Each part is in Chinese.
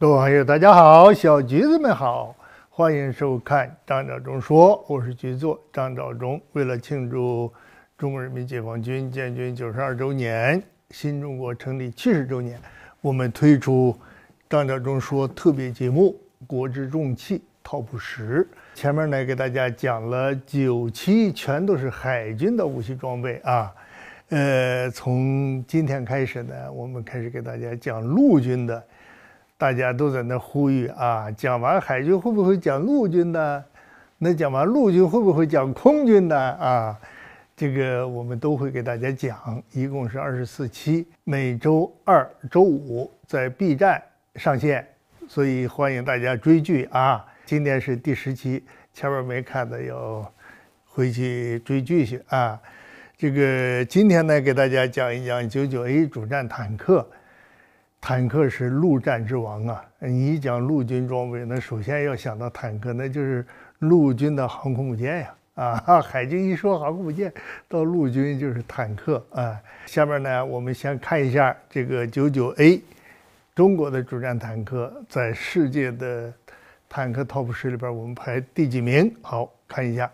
各位网友，大家好，小橘子们好，欢迎收看《张召忠说》，我是局座张召忠。为了庆祝中国人民解放军建军九十二周年、新中国成立七十周年，我们推出《张召忠说》特别节目《国之重器 TOP 十》。前面呢，给大家讲了九期，全都是海军的武器装备啊。呃，从今天开始呢，我们开始给大家讲陆军的。大家都在那呼吁啊，讲完海军会不会讲陆军呢？那讲完陆军会不会讲空军呢？啊，这个我们都会给大家讲，一共是二十四期，每周二、周五在 B 站上线，所以欢迎大家追剧啊。今天是第十期，前面没看的要回去追剧去啊。这个今天呢，给大家讲一讲 99A 主战坦克。坦克是陆战之王啊！你讲陆军装备，那首先要想到坦克，那就是陆军的航空母舰呀！啊，海军一说航空母舰，到陆军就是坦克啊。下面呢，我们先看一下这个九九 A，中国的主战坦克，在世界的坦克 TOP 十里边，我们排第几名？好看一下。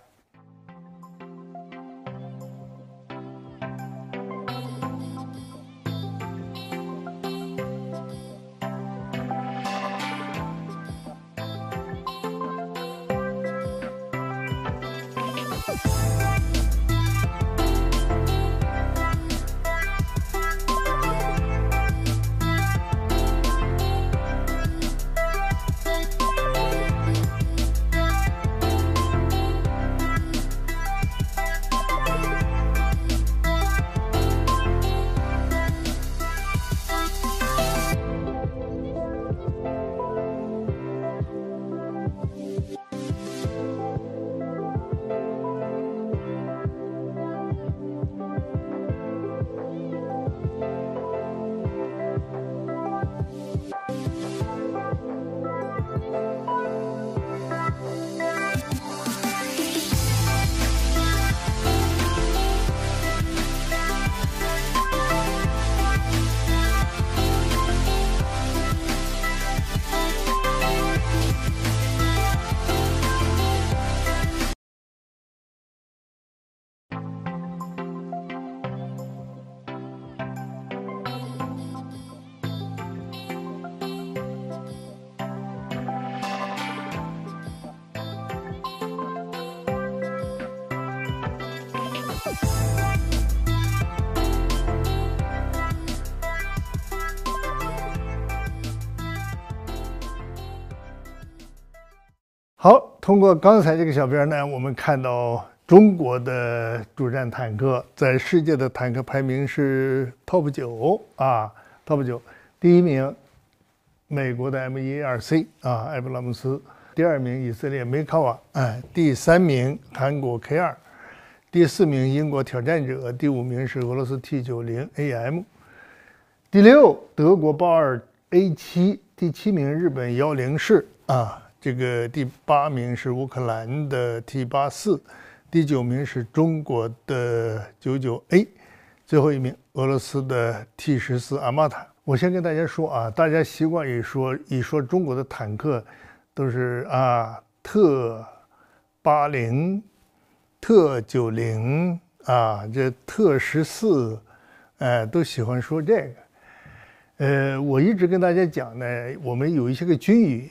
通过刚才这个小片呢，我们看到中国的主战坦克在世界的坦克排名是 top 九啊 top 九，第一名，美国的 M1A2C 啊艾布拉姆斯，第二名以色列梅卡瓦，哎，第三名韩国 K2，第四名英国挑战者，第五名是俄罗斯 T90AM，第六德国豹二 A7，第七名日本幺零式啊。这个第八名是乌克兰的 T 八四，第九名是中国的九九 A，最后一名俄罗斯的 T 十四阿玛塔。我先跟大家说啊，大家习惯于说一说中国的坦克，都是啊特八零、特九零啊，这特十四，哎，都喜欢说这个。呃，我一直跟大家讲呢，我们有一些个军语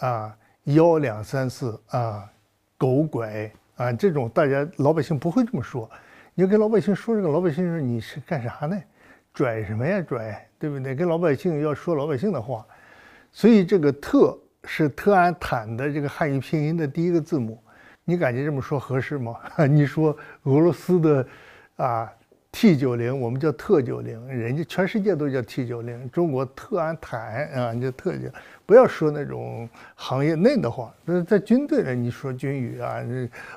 啊。幺两三四啊，狗拐啊，这种大家老百姓不会这么说。你要跟老百姓说这个，老百姓说你是干啥呢？拽什么呀拽，对不对？跟老百姓要说老百姓的话，所以这个特是特安坦的这个汉语拼音的第一个字母。你感觉这么说合适吗？你说俄罗斯的，啊。T 九零，我们叫特九零，人家全世界都叫 T 九零，中国特安坦啊，叫特九，不要说那种行业内的话。那在军队呢，你说军语啊，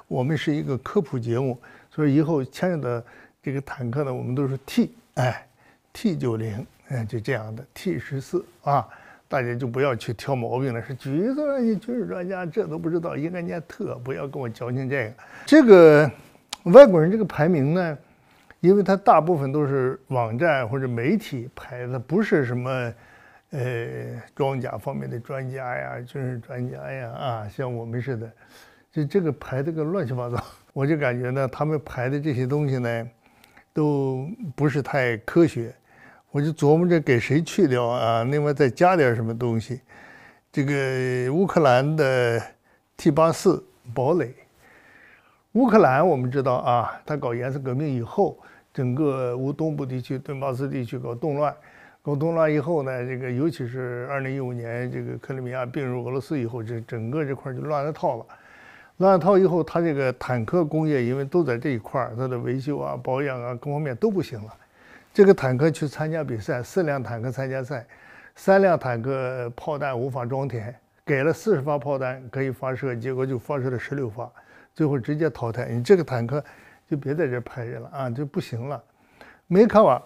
我们是一个科普节目，所以以后牵涉的这个坦克呢，我们都是 T，哎，T 九零，嗯，就这样的 T 十四啊，大家就不要去挑毛病了。是橘子，你军事专家这都不知道，应该念特，不要跟我矫情这个。这个外国人这个排名呢？因为它大部分都是网站或者媒体拍的，不是什么，呃，装甲方面的专家呀，军事专家呀啊，像我们似的，就这个拍的个乱七八糟。我就感觉呢，他们拍的这些东西呢，都不是太科学。我就琢磨着给谁去掉啊，另外再加点什么东西。这个乌克兰的 T 八四堡垒，乌克兰我们知道啊，他搞颜色革命以后。整个乌东部地区、顿巴斯地区搞动乱，搞动乱以后呢，这个尤其是二零一五年这个克里米亚并入俄罗斯以后，这整个这块就乱了套了。乱了套以后，他这个坦克工业因为都在这一块，它的维修啊、保养啊各方面都不行了。这个坦克去参加比赛，四辆坦克参加赛，三辆坦克炮弹无法装填，给了四十发炮弹可以发射，结果就发射了十六发，最后直接淘汰。你这个坦克。就别在这拍人了啊，就不行了。梅卡瓦，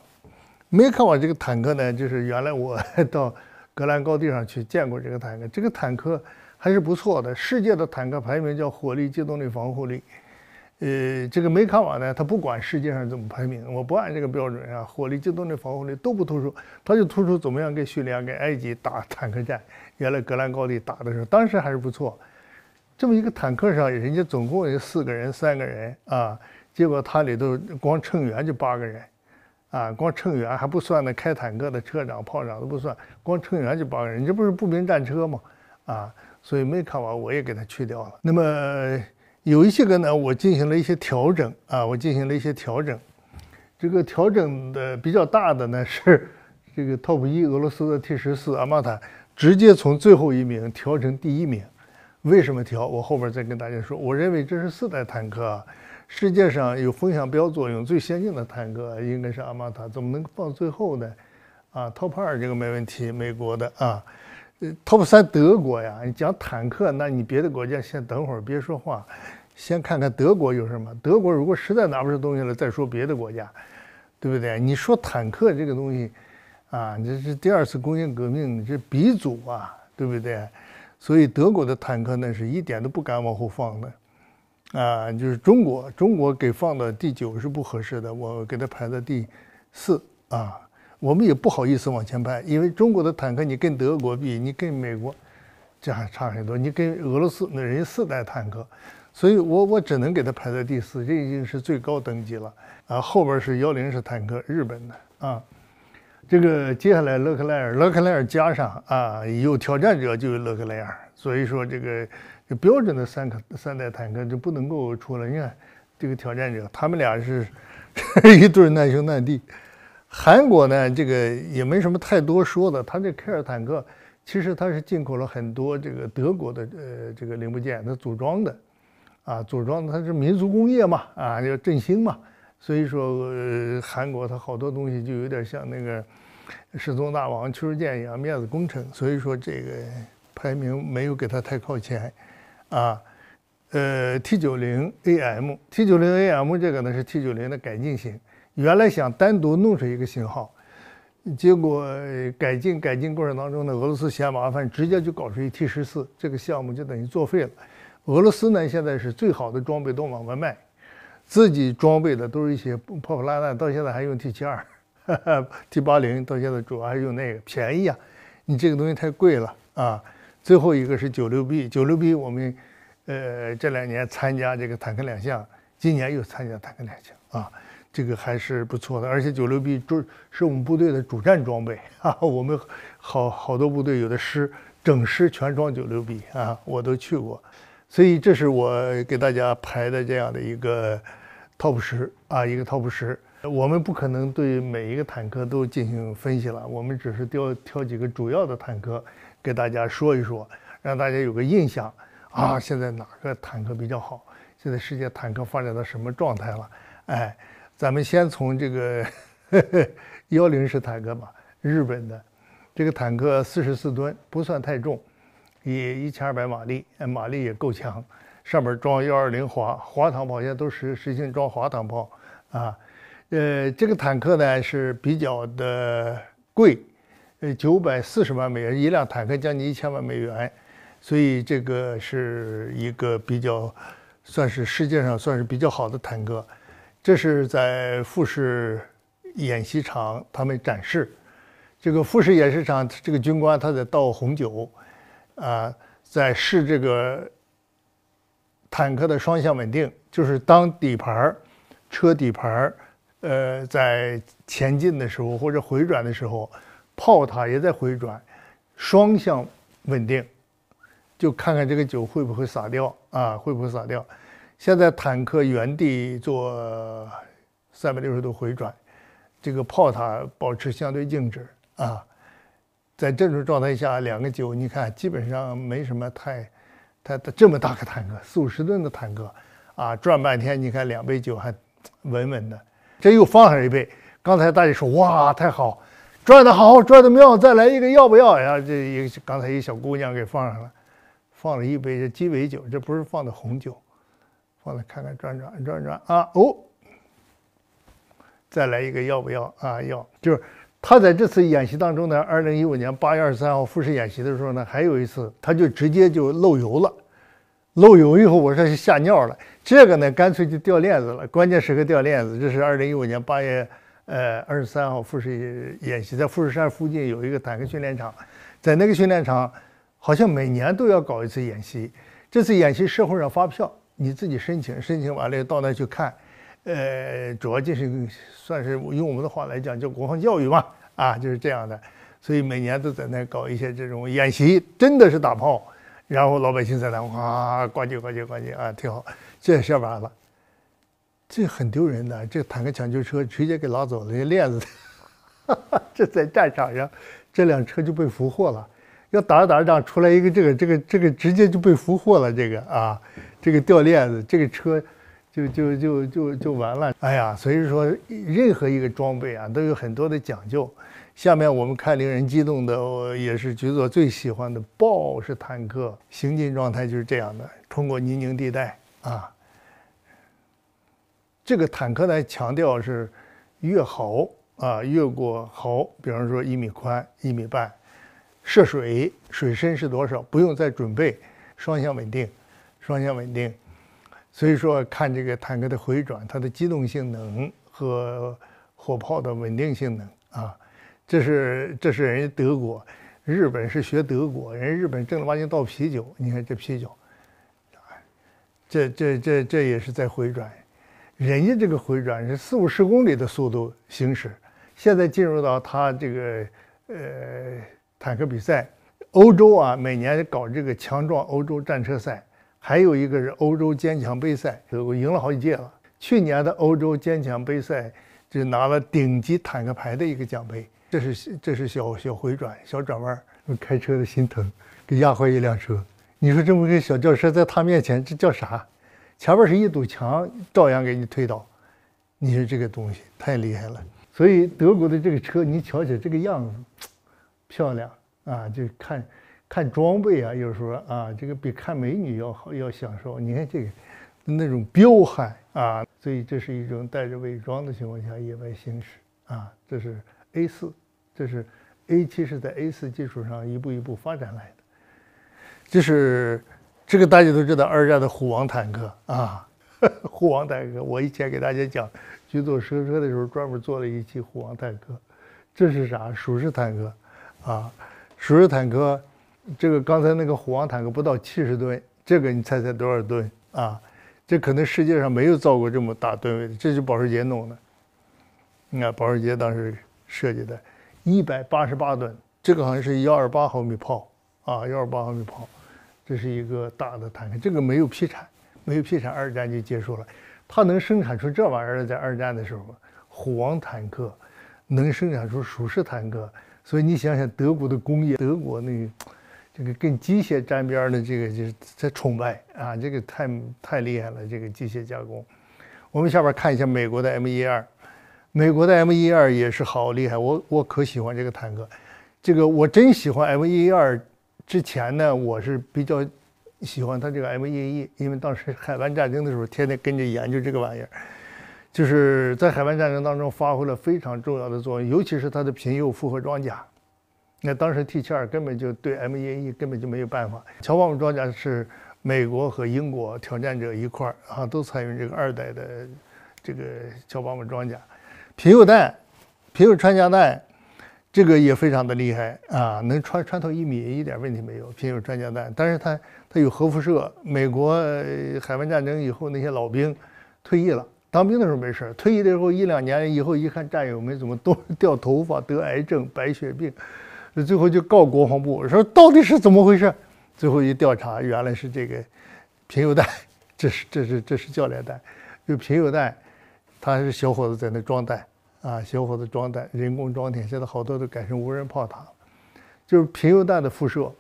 梅卡瓦这个坦克呢，就是原来我 到格兰高地上去见过这个坦克，这个坦克还是不错的。世界的坦克排名叫火力、机动力、防护力，呃，这个梅卡瓦呢，它不管世界上怎么排名，我不按这个标准啊，火力、机动力、防护力都不突出，它就突出怎么样跟叙利亚、跟埃及打 坦克战。原来格兰高地打的时候，当时还是不错。这么一个坦克上，人家总共有四个人、三个人啊。结果他里头光乘员就八个人，啊，光乘员还不算呢，开坦克的车长、炮长都不算，光乘员就八个人，这不是步兵战车吗？啊，所以没看完我也给它去掉了。那么有一些个呢，我进行了一些调整，啊，我进行了一些调整。这个调整的比较大的呢是 这个 Top 一俄罗斯的 T 十四阿玛塔，直接从最后一名调成第一名。为什么调？我后边再跟大家说。我认为这是四代坦克。世界上有风向标作用最先进的坦克应该是阿玛塔，怎么能放最后呢？啊，top 二这个没问题，美国的啊，呃，top 三德国呀。你讲坦克，那你别的国家先等会儿别说话，先看看德国有什么。德国如果实在拿不出东西了，再说别的国家，对不对？你说坦克这个东西啊，这是第二次工业革命这鼻祖啊，对不对？所以德国的坦克那是一点都不敢往后放的。啊，就是中国，中国给放的第九是不合适的，我给它排在第四啊。我们也不好意思往前排，因为中国的坦克你跟德国比，你跟美国，这还差很多；你跟俄罗斯，那人家四代坦克，所以我我只能给他排在第四，这已经是最高等级了啊。后边是幺零式坦克，日本的啊。这个接下来勒克莱尔，勒克莱尔加上啊，有挑战者就是勒克莱尔，所以说这个。就标准的三个三代坦克就不能够出了。你看这个挑战者，他们俩是 一对难兄难弟。韩国呢，这个也没什么太多说的。他这 K 二坦克其实他是进口了很多这个德国的呃这个零部件，他组装的啊，组装他是民族工业嘛啊，要振兴嘛。所以说，呃，韩国他好多东西就有点像那个始宗大王驱逐舰一样面子工程。所以说，这个排名没有给他太靠前。啊，呃，T90AM，T90AM 这个呢是 T90 的改进型，原来想单独弄出一个型号，结果改进改进过程当中呢，俄罗斯嫌麻烦，直接就搞出一 T14，这个项目就等于作废了。俄罗斯呢现在是最好的装备都往外卖，自己装备的都是一些破破烂烂，到现在还用 T72、T80，到现在主要还用那个便宜啊，你这个东西太贵了啊。最后一个是九六 B，九六 B 我们，呃，这两年参加这个坦克两项，今年又参加坦克两项啊，这个还是不错的。而且九六 B 主是我们部队的主战装备啊，我们好好多部队有的师整师全装九六 B 啊，我都去过，所以这是我给大家排的这样的一个 Top 十啊，一个 Top 十。我们不可能对每一个坦克都进行分析了，我们只是挑挑几个主要的坦克。给大家说一说，让大家有个印象啊！现在哪个坦克比较好？现在世界坦克发展到什么状态了？哎，咱们先从这个 幺零式坦克吧，日本的。这个坦克四十四吨，不算太重，也一千二百马力，马力也够强。上面装幺二零滑滑膛炮，现在都实实行装滑膛炮啊。呃，这个坦克呢是比较的贵。九百四十万美元，一辆坦克将近一千万美元，所以这个是一个比较，算是世界上算是比较好的坦克。这是在富士演习场他们展示，这个富士演习场这个军官他在倒红酒，啊，在试这个坦克的双向稳定，就是当底盘儿车底盘儿呃在前进的时候或者回转的时候。炮塔也在回转，双向稳定，就看看这个酒会不会洒掉啊？会不会洒掉？现在坦克原地做三百六十度回转，这个炮塔保持相对静止啊。在这种状态下，两个酒你看基本上没什么太，太这么大个坦克，四五十吨的坦克啊，转半天你看两杯酒还稳稳的。这又放上一杯，刚才大家说哇，太好。转的好，转的妙，再来一个，要不要？然后这一刚才一小姑娘给放上了，放了一杯鸡尾酒，这不是放的红酒，放了看看转转转转啊哦，再来一个，要不要啊？要，就是他在这次演习当中呢，二零一五年八月二十三号复试演习的时候呢，还有一次他就直接就漏油了，漏油以后我说吓尿了，这个呢干脆就掉链子了，关键时刻掉链子，这是二零一五年八月。呃，二十三号富士演习，在富士山附近有一个坦克训练场，在那个训练场，好像每年都要搞一次演习。这次演习社会上发票，你自己申请，申请完了到那去看。呃，主要就是算是用我们的话来讲，叫国防教育嘛，啊，就是这样的。所以每年都在那搞一些这种演习，真的是打炮，然后老百姓在那哇，呱唧呱唧呱唧啊，挺好，这下完了。这很丢人的，这坦克抢救车直接给拉走了，这链子，这在战场上，这辆车就被俘获了。要打着打着仗，出来一个这个这个这个，直接就被俘获了，这个啊，这个掉链子，这个车就就就就就完了。哎呀，所以说任何一个装备啊，都有很多的讲究。下面我们看令人激动的，也是局座最喜欢的豹式坦克行进状态就是这样的，通过泥泞地带啊。这个坦克呢，强调是越壕啊，越过壕，比方说一米宽、一米半，涉水水深是多少？不用再准备双向稳定，双向稳定。所以说，看这个坦克的回转，它的机动性能和火炮的稳定性能啊。这是这是人家德国，日本是学德国，人日本正儿八经倒啤酒，你看这啤酒，这这这这也是在回转。人家这个回转是四五十公里的速度行驶，现在进入到他这个呃坦克比赛，欧洲啊每年搞这个强壮欧洲战车赛，还有一个是欧洲坚强杯赛，我赢了好几届了。去年的欧洲坚强杯赛就拿了顶级坦克牌的一个奖杯，这是这是小小回转小转弯，开车的心疼，给压坏一辆车。你说这么个小轿车在他面前，这叫啥？前面是一堵墙，照样给你推倒。你说这个东西太厉害了，所以德国的这个车，你瞧瞧这个样子漂亮啊，就看看装备啊，有时候啊，这个比看美女要好要享受。你看这个那种彪悍啊，所以这是一种带着伪装的情况下野外行驶啊。这是 A 四，这是 A 七是在 A 四基础上一步一步发展来的，这是。这个大家都知道，二战的虎王坦克啊，虎王坦克。我以前给大家讲军做实车的时候，专门做了一期虎王坦克。这是啥？鼠式坦克啊，鼠式坦克。这个刚才那个虎王坦克不到七十吨，这个你猜猜多少吨啊？这可能世界上没有造过这么大吨位的，这是保时捷弄的。你看保时捷当时设计的，一百八十八吨。这个好像是幺二八毫米炮啊，幺二八毫米炮。这是一个大的坦克，这个没有劈产，没有劈产，二战就结束了。它能生产出这玩意儿，在二战的时候，虎王坦克能生产出鼠式坦克，所以你想想德国的工业，德国那个、这个跟机械沾边的这个就是在崇拜啊，这个太太厉害了，这个机械加工。我们下边看一下美国的 M 一二，美国的 M 一二也是好厉害，我我可喜欢这个坦克，这个我真喜欢 M 一二。之前呢，我是比较喜欢它这个 M1E，因为当时海湾战争的时候，天天跟着研究这个玩意儿，就是在海湾战争当中发挥了非常重要的作用，尤其是它的平铀复合装甲。那当时 T72 根本就对 M1E 根本就没有办法。乔巴姆装甲是美国和英国挑战者一块儿啊，都采用这个二代的这个乔巴姆装甲，平铀弹、平铀穿甲弹。这个也非常的厉害啊，能穿穿透一米，一点问题没有，品油专甲弹。但是它它有核辐射。美国海湾战争以后，那些老兵退役了，当兵的时候没事退役的时候一两年以后，一看战友们怎么都 掉头发、得癌症、白血病，最后就告国防部，说到底是怎么回事？最后一调查，原来是这个贫铀弹，这是这是这是教练弹，就贫铀弹，他是小伙子在那装弹。啊，小伙子装弹，人工装填，现在好多都改成无人炮塔，就是贫铀弹的辐射，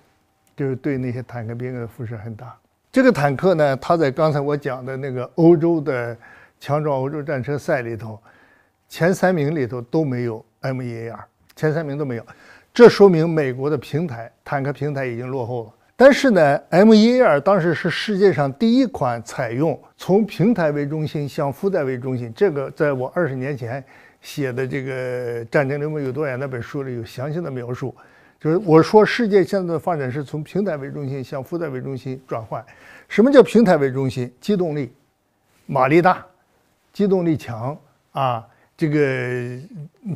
就是对那些坦克兵的辐射很大。这个坦克呢，它在刚才我讲的那个欧洲的强壮欧洲战车赛里头，前三名里头都没有 M1A2，前三名都没有，这说明美国的平台坦克平台已经落后了。但是呢，M1A2 当时是世界上第一款采用从平台为中心向负载为中心，这个在我二十年前。写的这个《战争离我们有多远》那本书里有详细的描述，就是我说世界现在的发展是从平台为中心向负载为中心转换。什么叫平台为中心？机动力、马力大、机动力强啊，这个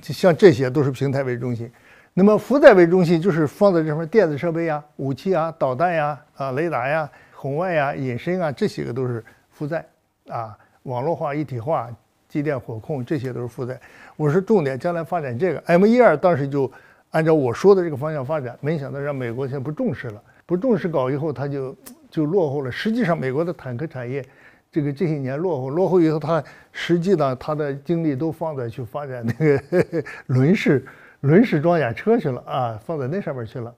像这些都是平台为中心。那么负载为中心就是放在这份电子设备啊、武器啊、导弹呀、啊雷达呀、红外呀、隐身啊这些个都是负载啊。网络化、一体化、机电火控这些都是负载。我是重点，将来发展这个 M 一二，当时就按照我说的这个方向发展，没想到让美国现在不重视了，不重视搞以后，他就就落后了。实际上，美国的坦克产业这个这些年落后，落后以后，他实际呢，他的精力都放在去发展那个 轮式轮式装甲车去了啊，放在那上面去了。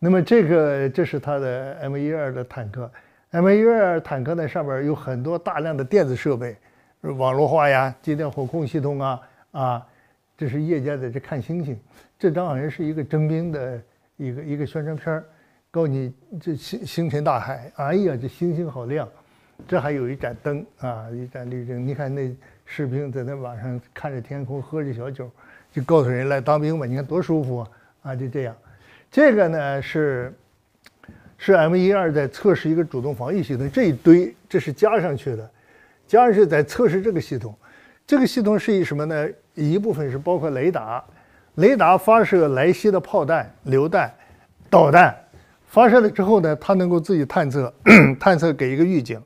那么这个这是他的 M 一二的坦克，M 一二坦克呢上面有很多大量的电子设备，网络化呀，机电火控系统啊。啊，这是夜间在这看星星，这张好像是一个征兵的一个一个宣传片告告你这星星辰大海，哎呀，这星星好亮，这还有一盏灯啊，一盏绿灯。你看那士兵在那晚上看着天空，喝着小酒，就告诉人来当兵吧，你看多舒服啊，就这样。这个呢是，是 M 一二在测试一个主动防御系统，这一堆这是加上去的，加上去在测试这个系统，这个系统是以什么呢？一部分是包括雷达，雷达发射来袭的炮弹、榴弹、导弹，发射了之后呢，它能够自己探测，探测给一个预警，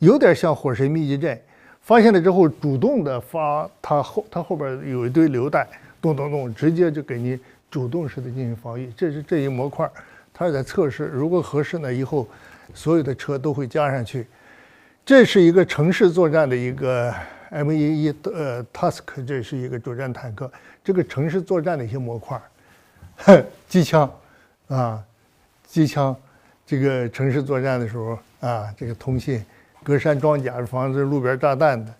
有点像火神密集阵，发现了之后主动的发，它后它后边有一堆榴弹，咚咚咚，直接就给你主动式的进行防御。这是这一模块，它是在测试，如果合适呢，以后所有的车都会加上去。这是一个城市作战的一个。M11 呃，Task 这是一个主战坦克，这个城市作战的一些模块，机枪啊，机枪，这个城市作战的时候啊，这个通信，隔山装甲防止路边炸弹的，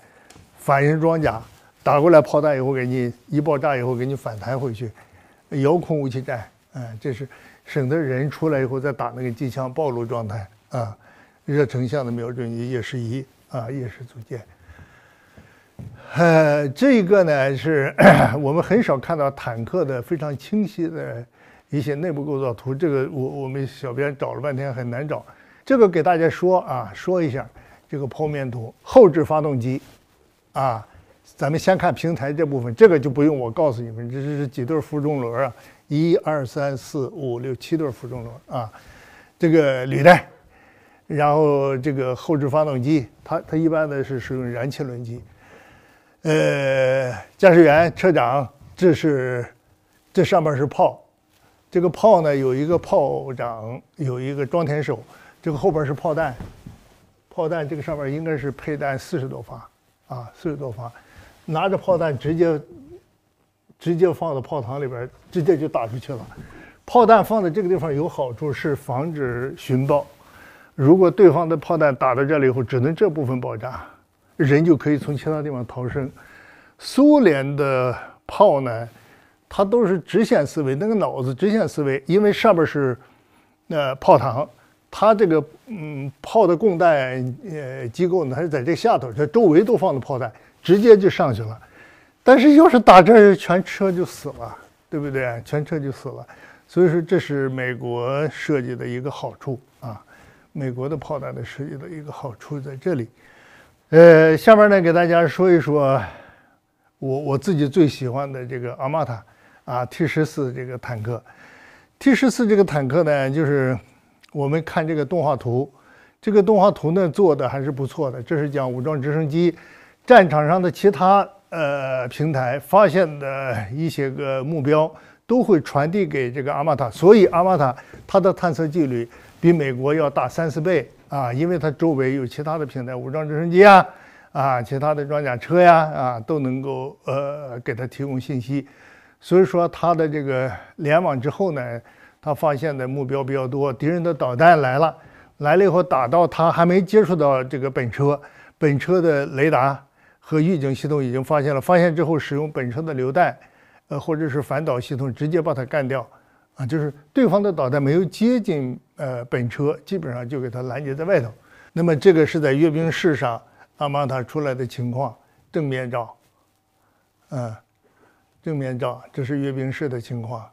反人装甲打过来炮弹以后给你一爆炸以后给你反弹回去，遥控武器站，啊，这是省得人出来以后再打那个机枪暴露状态啊，热成像的瞄准仪夜视仪啊夜视组件。呃，这一个呢，是 我们很少看到坦克的非常清晰的一些内部构造图。这个我我们小编找了半天，很难找。这个给大家说啊，说一下这个剖面图，后置发动机啊。咱们先看平台这部分，这个就不用我告诉你们，这是几对负重轮啊？一二三四五六七对负重轮啊。这个履带，然后这个后置发动机，它它一般呢是使用燃气轮机。呃，驾驶员、车长，这是这上面是炮，这个炮呢有一个炮长，有一个装填手，这个后边是炮弹，炮弹这个上面应该是配弹四十多发啊，四十多发，拿着炮弹直接直接放到炮膛里边，直接就打出去了。炮弹放在这个地方有好处是防止寻爆，如果对方的炮弹打到这里以后，只能这部分爆炸。人就可以从其他地方逃生。苏联的炮呢，它都是直线思维，那个脑子直线思维，因为上边是呃炮膛，它这个嗯炮的供弹呃机构呢，它是在这下头，它周围都放的炮弹，直接就上去了。但是要是打这儿，全车就死了，对不对？全车就死了。所以说这是美国设计的一个好处啊，美国的炮弹的设计的一个好处在这里。呃，下面呢给大家说一说，我我自己最喜欢的这个阿玛塔啊 T 十四这个坦克。T 十四这个坦克呢，就是我们看这个动画图，这个动画图呢做的还是不错的。这是讲武装直升机战场上的其他呃平台发现的一些个目标，都会传递给这个阿玛塔，所以阿玛塔它的探测距离比美国要大三四倍。啊，因为它周围有其他的平台，武装直升机啊，啊，其他的装甲车呀，啊，都能够呃给它提供信息，所以说它的这个联网之后呢，它发现的目标比较多，敌人的导弹来了，来了以后打到它还没接触到这个本车，本车的雷达和预警系统已经发现了，发现之后使用本车的榴弹，呃，或者是反导系统直接把它干掉。啊，就是对方的导弹没有接近，呃，本车基本上就给它拦截在外头。那么这个是在阅兵式上阿玛塔出来的情况，正面照，嗯，正面照，这是阅兵式的情况。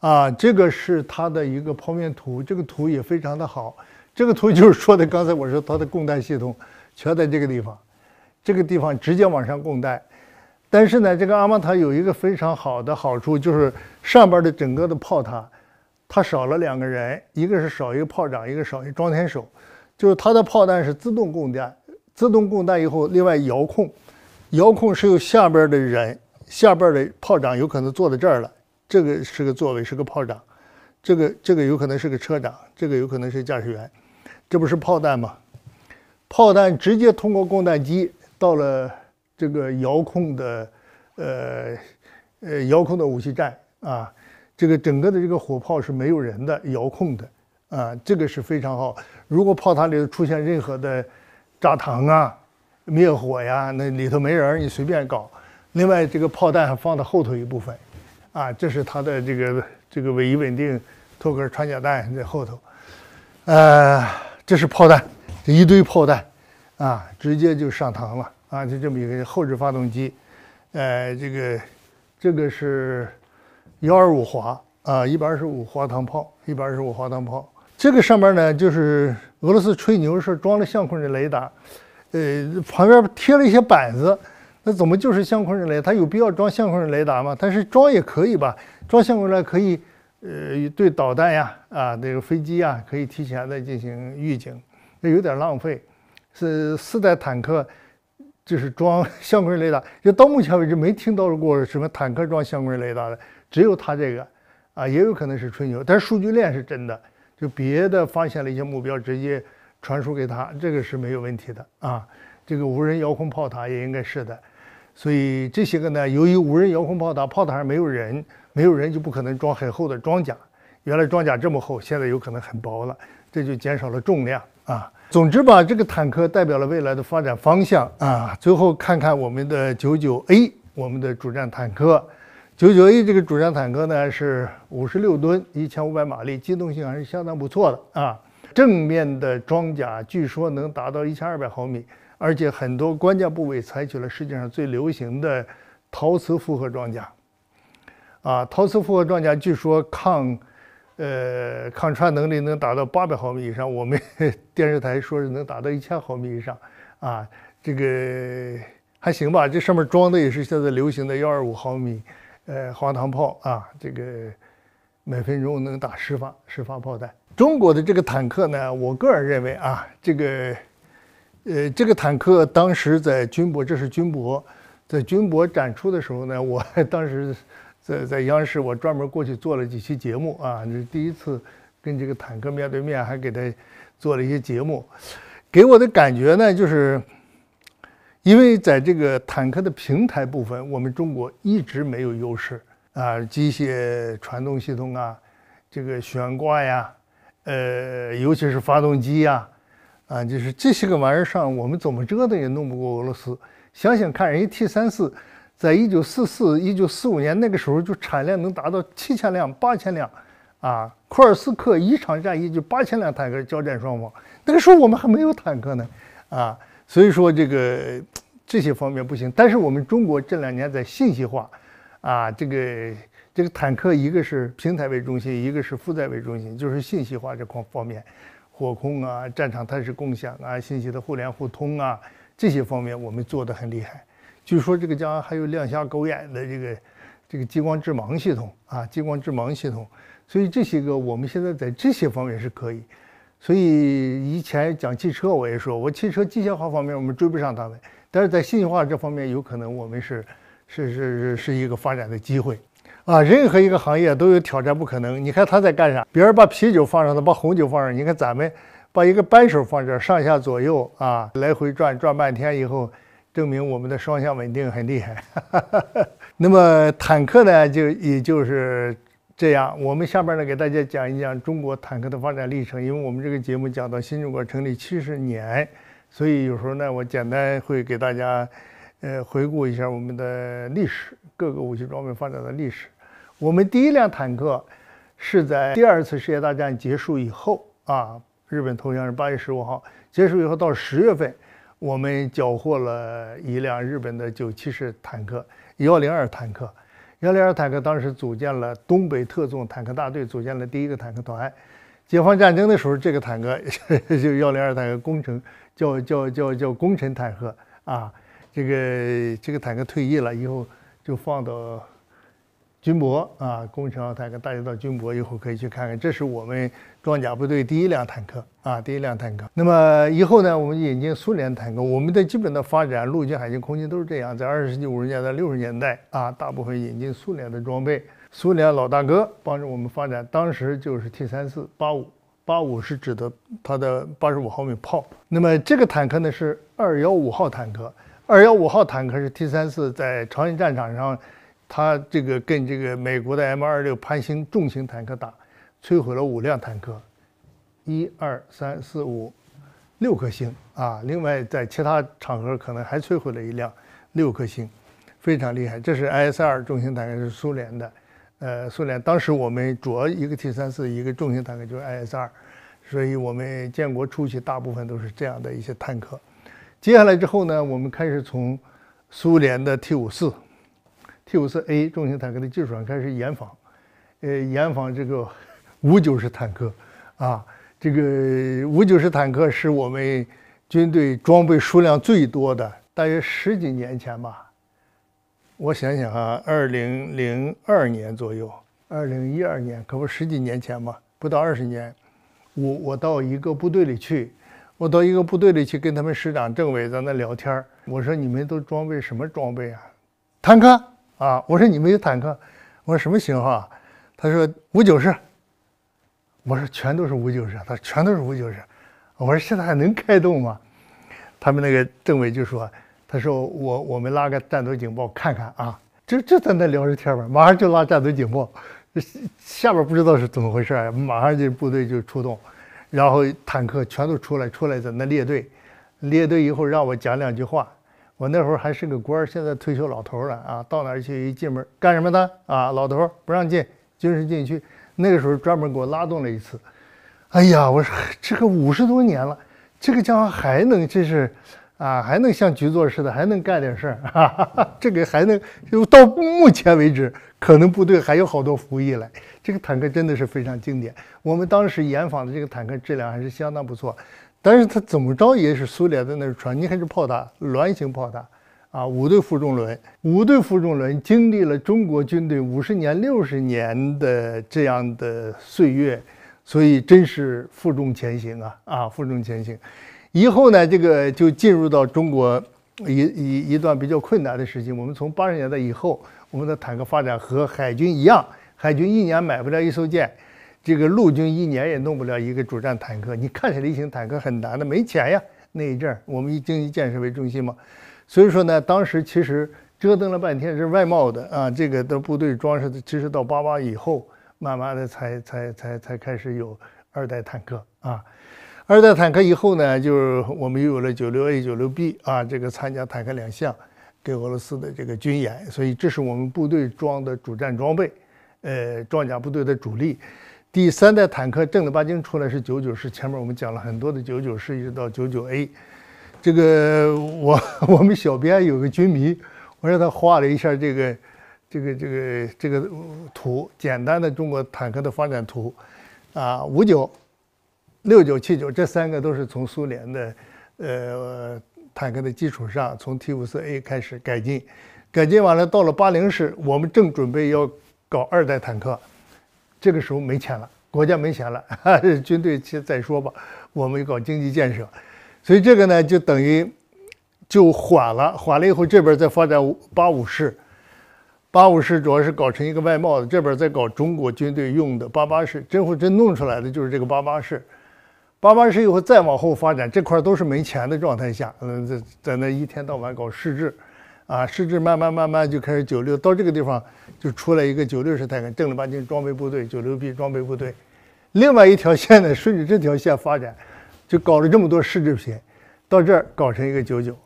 啊，这个是它的一个剖面图，这个图也非常的好。这个图就是说的刚才我说它的供弹系统全在这个地方，这个地方直接往上供弹。但是呢，这个阿玛塔有一个非常好的好处，就是上边的整个的炮塔，它少了两个人，一个是少一个炮长，一个少一个装填手。就是它的炮弹是自动供弹，自动供弹以后，另外遥控，遥控是由下边的人，下边的炮长有可能坐在这儿了。这个是个座位，是个炮长，这个这个有可能是个车长，这个有可能是驾驶员。这不是炮弹吗？炮弹直接通过供弹机到了。这个遥控的，呃，呃，遥控的武器站啊，这个整个的这个火炮是没有人的，遥控的，啊，这个是非常好。如果炮塔里头出现任何的炸膛啊、灭火呀，那里头没人，你随便搞。另外，这个炮弹还放到后头一部分，啊，这是它的这个这个尾翼稳定脱壳穿甲弹在后头，呃，这是炮弹，一堆炮弹，啊，直接就上膛了。啊，就这么一个后置发动机，呃，这个这个是幺二五滑啊，一百二十五滑膛炮，一百二十五滑膛炮。这个上面呢，就是俄罗斯吹牛说装了相控阵雷达，呃，旁边贴了一些板子。那怎么就是相控阵雷？它有必要装相控阵雷达吗？但是装也可以吧？装相控雷可以，呃，对导弹呀啊那个飞机啊，可以提前的进行预警。那有点浪费，是四代坦克。就是装 相控阵雷达，就到目前为止没听到过什么坦克装相控阵雷达的，只有他这个，啊，也有可能是吹牛，但是数据链是真的。就别的发现了一些目标，直接传输给他，这个是没有问题的啊。这个无人遥控炮塔也应该是的，所以这些个呢，由于无人遥控炮塔炮塔上没有人，没有人就不可能装很厚的装甲。原来装甲这么厚，现在有可能很薄了，这就减少了重量。啊，总之吧，这个坦克代表了未来的发展方向啊。最后看看我们的九九 A，我们的主战坦克。九九 A 这个主战坦克呢是五十六吨，一千五百马力，机动性还是相当不错的啊。正面的装甲据说能达到一千二百毫米，而且很多关键部位采取了世界上最流行的陶瓷复合装甲。啊，陶瓷复合装甲据说抗。呃，抗穿能力能达到八百毫米以上，我们 电视台说是能达到一千毫米以上，啊，这个还行吧。这上面装的也是现在流行的幺二五毫米，呃，滑膛炮啊，这个每分钟能打十发，十发炮弹。中国的这个坦克呢，我个人认为啊，这个，呃，这个坦克当时在军博，这是军博，在军博展出的时候呢，我 当时。在在央视，我专门过去做了几期节目啊，是第一次跟这个坦克面对面，还给他做了一些节目，给我的感觉呢，就是因为在这个坦克的平台部分，我们中国一直没有优势啊，机械传动系统啊，这个悬挂呀，呃，尤其是发动机呀，啊，就是这些个玩意儿上，我们怎么折腾也弄不过俄罗斯。想想看，人家 T 三四。在一九四四、一九四五年那个时候，就产量能达到七千辆、八千辆，啊，库尔斯克一场战役就八千辆坦克交战双方。那个时候我们还没有坦克呢，啊，所以说这个这些方面不行。但是我们中国这两年在信息化，啊，这个这个坦克一个是平台为中心，一个是负载为中心，就是信息化这块方面，火控啊、战场态势共享啊、信息的互联互通啊这些方面，我们做的很厉害。据说这个家还有亮瞎狗眼的这个这个激光致盲系统啊，激光致盲系统，所以这些个我们现在在这些方面是可以。所以以前讲汽车，我也说我汽车机械化方面我们追不上他们，但是在信息化这方面，有可能我们是是是是一个发展的机会啊。任何一个行业都有挑战，不可能。你看他在干啥？别人把啤酒放上，他把红酒放上。你看咱们把一个扳手放这儿，上下左右啊，来回转转半天以后。证明我们的双向稳定很厉害。那么坦克呢，就也就是这样。我们下边呢给大家讲一讲中国坦克的发展历程。因为我们这个节目讲到新中国成立七十年，所以有时候呢我简单会给大家呃回顾一下我们的历史，各个武器装备发展的历史。我们第一辆坦克是在第二次世界大战结束以后啊，日本投降是八月十五号，结束以后到十月份。我们缴获了一辆日本的九七式坦克，幺零二坦克。幺零二坦克当时组建了东北特种坦克大队，组建了第一个坦克团。解放战争的时候，这个坦克 就幺零二坦克工程叫叫叫叫工程坦克啊。这个这个坦克退役了以后，就放到军博啊，工程坦克大家到军博以后可以去看看。这是我们。装甲部队第一辆坦克啊，第一辆坦克。那么以后呢，我们引进苏联坦克。我们的基本的发展，陆军、海军、空军都是这样。在二十世纪五十年代、六十年代啊，大部分引进苏联的装备。苏联老大哥帮助我们发展，当时就是 T 三四八五八五是指的它的八十五毫米炮。那么这个坦克呢是二幺五号坦克，二幺五号坦克是 T 三四在朝鲜战场上，它这个跟这个美国的 M 二六潘兴重型坦克打。摧毁了五辆坦克，一二三四五六颗星啊！另外，在其他场合可能还摧毁了一辆六颗星，非常厉害。这是 IS 二重型坦克，是苏联的。呃，苏联当时我们主要一个 T 三四，一个重型坦克就是 IS 二，所以我们建国初期大部分都是这样的一些坦克。接下来之后呢，我们开始从苏联的 T 五四、T 五四 A 重型坦克的基础上开始研仿，呃，研仿这个。五九式坦克，啊，这个五九式坦克是我们军队装备数量最多的。大约十几年前吧，我想想啊，二零零二年左右，二零一二年，可不十几年前嘛，不到二十年。我我到一个部队里去，我到一个部队里去跟他们师长、政委在那聊天儿。我说你们都装备什么装备啊？坦克啊，我说你们有坦克，我说什么型号啊？他说五九式。我说全都是五九式，他说全都是五九式。我说现在还能开动吗？他们那个政委就说：“他说我我们拉个战斗警报看看啊。”就就在那聊着天吧，马上就拉战斗警报。下边不知道是怎么回事，马上就部队就出动，然后坦克全都出来，出来在那列队。列队以后让我讲两句话。我那会儿还是个官儿，现在退休老头了啊。到哪儿去一进门干什么呢？啊，老头不让进军事禁区。那个时候专门给我拉动了一次，哎呀，我说这个五十多年了，这个家伙还能真是，啊，还能像局座似的，还能干点事儿，这个还能就到目前为止，可能部队还有好多服役了。这个坦克真的是非常经典，我们当时研防的这个坦克质量还是相当不错，但是它怎么着也是苏联的那种船，你还是炮塔卵形炮塔。啊，五对负重轮，五对负重轮经历了中国军队五十年、六十年的这样的岁月，所以真是负重前行啊啊，负重前行。以后呢，这个就进入到中国一一一段比较困难的时期。我们从八十年代以后，我们的坦克发展和海军一样，海军一年买不了一艘舰，这个陆军一年也弄不了一个主战坦克。你看起来一型坦克很难的，没钱呀。那一阵儿，我们以经济建设为中心嘛。所以说呢，当时其实折腾了半天是外贸的啊，这个的部队装的，其实到八八以后，慢慢的才才才才开始有二代坦克啊，二代坦克以后呢，就是我们又有了九六 A、九六 B 啊，这个参加坦克两项，给俄罗斯的这个军演，所以这是我们部队装的主战装备，呃，装甲部队的主力，第三代坦克正儿八经出来是九九式，前面我们讲了很多的九九式，一直到九九 A。这个我 我们小编有个军迷，我让他画了一下这个这个这个这个图，简单的中国坦克的发展图，啊，五九、六九、七九这三个都是从苏联的呃坦克的基础上，从 T 五四 A 开始改进，改进完了到了八零式，我们正准备要搞二代坦克，这个时候没钱了，国家没钱了，军队先再说吧，我们搞经济建设。所以这个呢，就等于就缓了，缓了以后，这边再发展八五式，八五式主要是搞成一个外贸的，这边在搞中国军队用的八八式，最后真弄出来的就是这个八八式，八八式以后再往后发展，这块都是没钱的状态下，嗯，在在那一天到晚搞试制，啊，试制慢慢慢慢就开始九六，到这个地方就出来一个九六式坦克，正儿八经装备部队，九六 B 装备部队，另外一条线呢，顺着这条线发展。就搞了这么多试制品，到这儿搞成一个九九，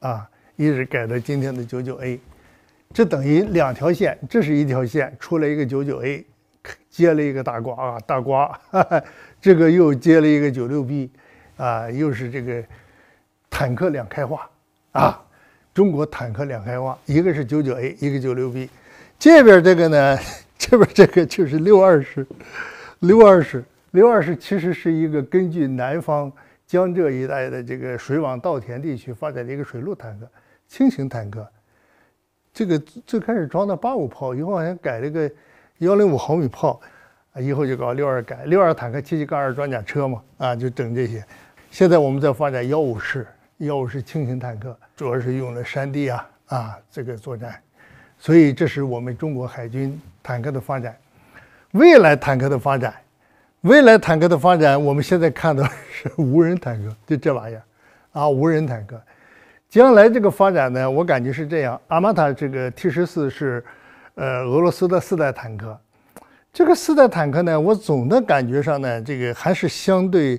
啊，一直改到今天的九九 A，这等于两条线，这是一条线出了一个九九 A，接了一个大瓜啊大瓜，哈哈，这个又接了一个九六 B，啊，又是这个坦克两开花啊，中国坦克两开花，一个是九九 A，一个九六 B，这边这个呢，这边这个就是六二十，六二十。六二式其实是一个根据南方江浙一带的这个水网稻田地区发展的一个水陆坦克、轻型坦克。这个最开始装的八五炮，以后好像改了个幺零五毫米炮，啊，以后就搞六二改六二坦克七七杠二装甲车嘛，啊，就整这些。现在我们在发展幺五式，幺五式轻型坦克主要是用了山地啊啊这个作战，所以这是我们中国海军坦克的发展，未来坦克的发展。未来坦克的发展，我们现在看到是无人坦克，就这玩意儿，啊，无人坦克。将来这个发展呢，我感觉是这样：阿玛塔这个 T 十四是，呃，俄罗斯的四代坦克。这个四代坦克呢，我总的感觉上呢，这个还是相对，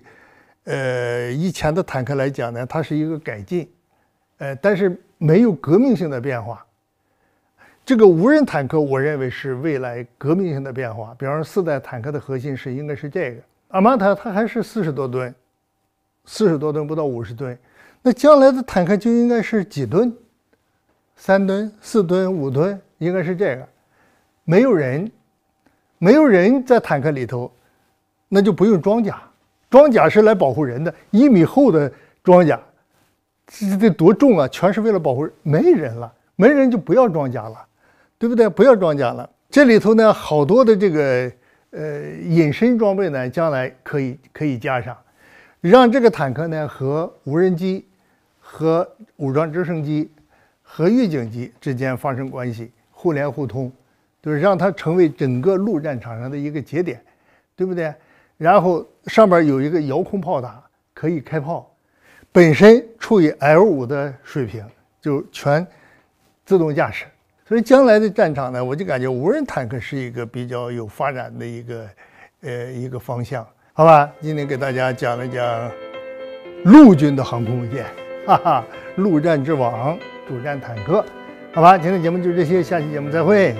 呃，以前的坦克来讲呢，它是一个改进，呃，但是没有革命性的变化。这个无人坦克，我认为是未来革命性的变化。比方说，四代坦克的核心是应该是这个阿玛塔，它还是四十多吨，四十多吨不到五十吨。那将来的坦克就应该是几吨，三吨、四吨、五吨，应该是这个。没有人，没有人在坦克里头，那就不用装甲。装甲是来保护人的，一米厚的装甲，这得多重啊？全是为了保护人，没人了，没人就不要装甲了。对不对？不要装甲了，这里头呢好多的这个呃隐身装备呢，将来可以可以加上，让这个坦克呢和无人机、和武装直升机、和预警机之间发生关系，互联互通，就是让它成为整个陆战场上的一个节点，对不对？然后上边有一个遥控炮塔可以开炮，本身处于 L 五的水平，就全自动驾驶。所以，将来的战场呢，我就感觉无人坦克是一个比较有发展的一个，呃，一个方向，好吧？今天给大家讲了讲陆军的航空母舰，哈哈，陆战之王，主战坦克，好吧？今天节目就这些，下期节目再会。